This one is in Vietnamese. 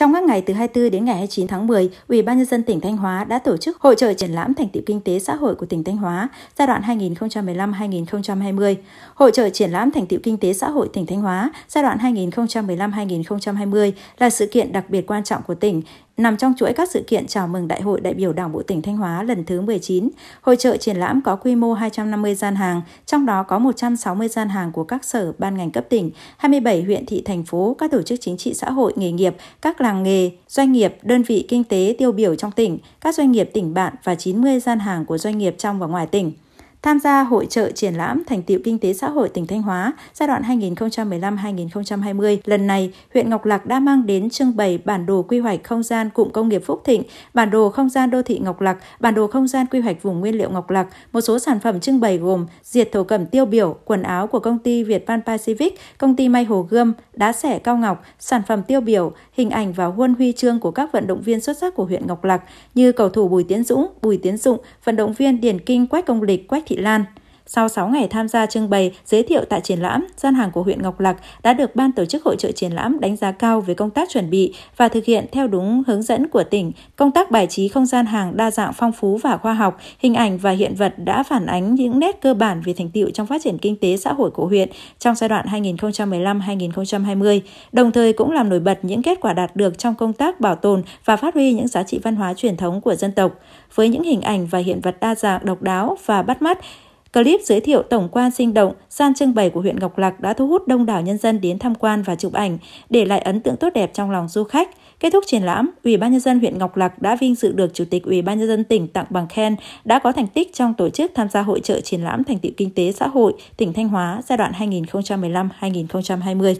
Trong các ngày từ 24 đến ngày 29 tháng 10, Ủy ban nhân dân tỉnh Thanh Hóa đã tổ chức hội trợ triển lãm thành tựu kinh tế xã hội của tỉnh Thanh Hóa giai đoạn 2015-2020, hội trợ triển lãm thành tựu kinh tế xã hội tỉnh Thanh Hóa giai đoạn 2015-2020 là sự kiện đặc biệt quan trọng của tỉnh nằm trong chuỗi các sự kiện chào mừng Đại hội đại biểu Đảng bộ tỉnh Thanh Hóa lần thứ 19. Hội trợ triển lãm có quy mô 250 gian hàng, trong đó có 160 gian hàng của các sở, ban ngành cấp tỉnh, 27 huyện thị thành phố, các tổ chức chính trị xã hội, nghề nghiệp, các làng nghề, doanh nghiệp, đơn vị kinh tế tiêu biểu trong tỉnh, các doanh nghiệp tỉnh bạn và 90 gian hàng của doanh nghiệp trong và ngoài tỉnh tham gia hội trợ triển lãm thành tiệu kinh tế xã hội tỉnh Thanh Hóa giai đoạn 2015-2020. Lần này, huyện Ngọc Lặc đã mang đến trưng bày bản đồ quy hoạch không gian cụm công nghiệp Phúc Thịnh, bản đồ không gian đô thị Ngọc Lặc, bản đồ không gian quy hoạch vùng nguyên liệu Ngọc Lặc. Một số sản phẩm trưng bày gồm diệt thổ cẩm tiêu biểu, quần áo của công ty Việt Pan Pacific, công ty may Hồ Gươm, đá sẻ Cao Ngọc, sản phẩm tiêu biểu, hình ảnh và huân huy chương của các vận động viên xuất sắc của huyện Ngọc Lặc như cầu thủ Bùi Tiến Dũng, Bùi Tiến Dụng, vận động viên Điền Kinh, Quách Công Lịch, Quách Thị Lan. Sau 6 ngày tham gia trưng bày, giới thiệu tại triển lãm, gian hàng của huyện Ngọc Lặc đã được ban tổ chức hội trợ triển lãm đánh giá cao về công tác chuẩn bị và thực hiện theo đúng hướng dẫn của tỉnh. Công tác bài trí không gian hàng đa dạng phong phú và khoa học, hình ảnh và hiện vật đã phản ánh những nét cơ bản về thành tiệu trong phát triển kinh tế xã hội của huyện trong giai đoạn 2015-2020, đồng thời cũng làm nổi bật những kết quả đạt được trong công tác bảo tồn và phát huy những giá trị văn hóa truyền thống của dân tộc. Với những hình ảnh và hiện vật đa dạng, độc đáo và bắt mắt, Clip giới thiệu tổng quan sinh động, gian trưng bày của huyện Ngọc Lặc đã thu hút đông đảo nhân dân đến tham quan và chụp ảnh, để lại ấn tượng tốt đẹp trong lòng du khách. Kết thúc triển lãm, Ủy ban nhân dân huyện Ngọc Lặc đã vinh dự được Chủ tịch Ủy ban nhân dân tỉnh tặng bằng khen đã có thành tích trong tổ chức tham gia hội trợ triển lãm thành tựu kinh tế xã hội tỉnh Thanh Hóa giai đoạn 2015-2020.